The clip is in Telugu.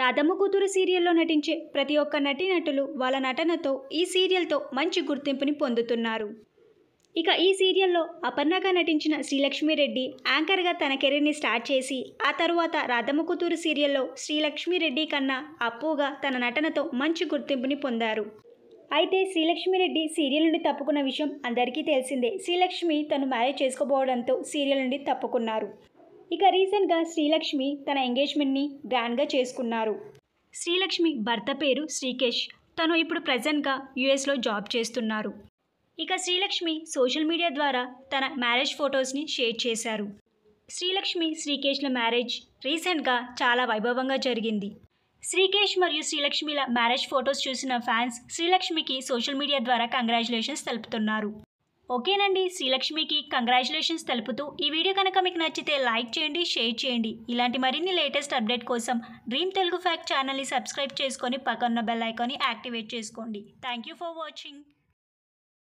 రాధమ్మ కూతురు సీరియల్లో నటించే ప్రతి ఒక్క నటీనటులు వాళ్ళ నటనతో ఈ సీరియల్తో మంచి గుర్తింపుని పొందుతున్నారు ఇక ఈ సీరియల్లో అపర్ణగా నటించిన శ్రీలక్ష్మిరెడ్డి యాంకర్గా తన కెరీర్ని స్టార్ట్ చేసి ఆ తరువాత రాధమ్మ కూతురు సీరియల్లో శ్రీలక్ష్మిరెడ్డి కన్నా అప్పుగా తన నటనతో మంచి గుర్తింపుని పొందారు అయితే శ్రీలక్ష్మిరెడ్డి సీరియల్ నుండి తప్పుకున్న విషయం అందరికీ తెలిసిందే శ్రీలక్ష్మి తను మ్యారేజ్ చేసుకోబోవడంతో సీరియల్ నుండి తప్పుకున్నారు ఇక రీసెంట్గా శ్రీలక్ష్మి తన ఎంగేజ్మెంట్ని గ్రాండ్గా చేసుకున్నారు శ్రీలక్ష్మి భర్త పేరు శ్రీకేష్ తను ఇప్పుడు ప్రజెంట్గా యుఎస్లో జాబ్ చేస్తున్నారు ఇక శ్రీలక్ష్మి సోషల్ మీడియా ద్వారా తన మ్యారేజ్ ఫొటోస్ని షేర్ చేశారు శ్రీలక్ష్మి శ్రీకేష్ల మ్యారేజ్ రీసెంట్గా చాలా వైభవంగా జరిగింది శ్రీకేష్ మరియు శ్రీలక్ష్మిల మ్యారేజ్ ఫొటోస్ చూసిన ఫ్యాన్స్ శ్రీలక్ష్మికి సోషల్ మీడియా ద్వారా కంగ్రాచులేషన్స్ తెలుపుతున్నారు ఓకేనండి శ్రీలక్ష్మికి కంగ్రాచులేషన్స్ తెలుపుతూ ఈ వీడియో కనుక మీకు నచ్చితే లైక్ చేయండి షేర్ చేయండి ఇలాంటి మరిన్ని లేటెస్ట్ అప్డేట్ కోసం డ్రీమ్ తెలుగు ఫ్యాక్ట్ ఛానల్ని సబ్స్క్రైబ్ చేసుకొని పక్కన్న బెల్ ఐకాన్ని యాక్టివేట్ చేసుకోండి థ్యాంక్ యూ ఫర్ వాచింగ్